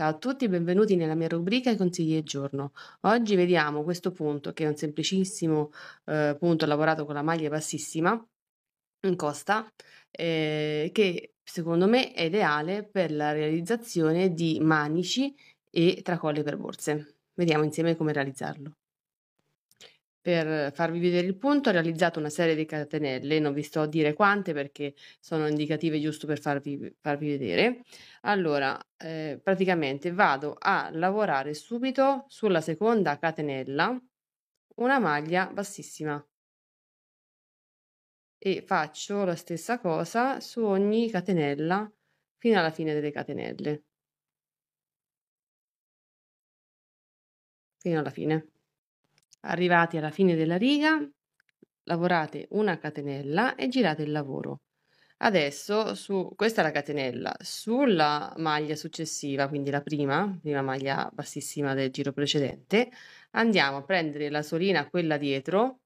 Ciao a tutti e benvenuti nella mia rubrica I consigli del giorno. Oggi vediamo questo punto, che è un semplicissimo eh, punto lavorato con la maglia bassissima in costa, eh, che secondo me è ideale per la realizzazione di manici e tracolle per borse. Vediamo insieme come realizzarlo. Per farvi vedere il punto ho realizzato una serie di catenelle, non vi sto a dire quante perché sono indicative giusto per farvi, farvi vedere. Allora, eh, praticamente vado a lavorare subito sulla seconda catenella una maglia bassissima e faccio la stessa cosa su ogni catenella fino alla fine delle catenelle. Fino alla fine. Arrivati alla fine della riga, lavorate una catenella e girate il lavoro. Adesso su questa è la catenella, sulla maglia successiva, quindi la prima, prima maglia bassissima del giro precedente, andiamo a prendere la solina quella dietro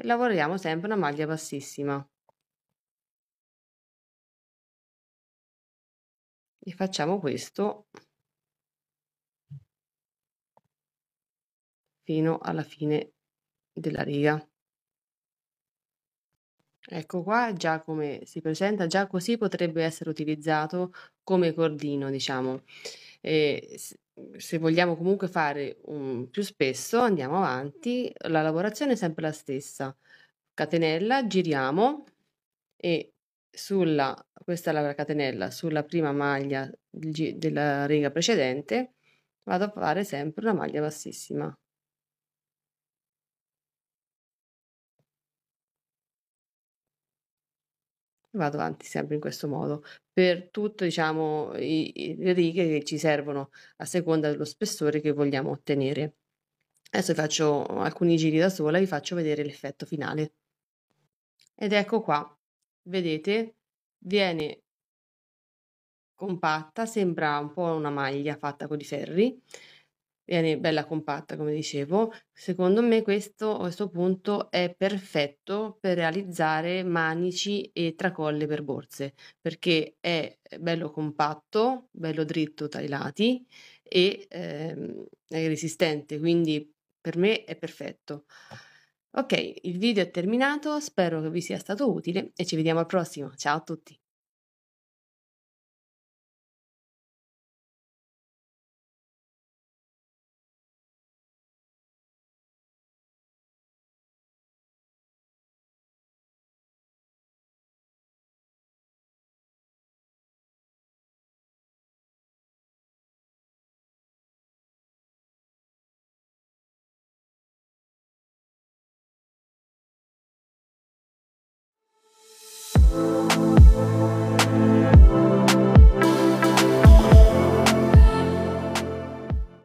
e lavoriamo sempre una maglia bassissima. E facciamo questo fino alla fine della riga. Ecco qua già come si presenta, già così potrebbe essere utilizzato come cordino, diciamo. E se vogliamo comunque fare un, più spesso, andiamo avanti, la lavorazione è sempre la stessa. Catenella, giriamo e sulla, questa è la catenella, sulla prima maglia della riga precedente vado a fare sempre una maglia bassissima. vado avanti sempre in questo modo per tutte diciamo, le righe che ci servono a seconda dello spessore che vogliamo ottenere. Adesso faccio alcuni giri da sola e vi faccio vedere l'effetto finale. Ed ecco qua, vedete, viene compatta, sembra un po' una maglia fatta con i ferri viene bella compatta, come dicevo. Secondo me questo a questo punto è perfetto per realizzare manici e tracolle per borse, perché è bello compatto, bello dritto tra i lati e ehm, è resistente, quindi per me è perfetto. Ok, il video è terminato, spero che vi sia stato utile e ci vediamo al prossimo. Ciao a tutti!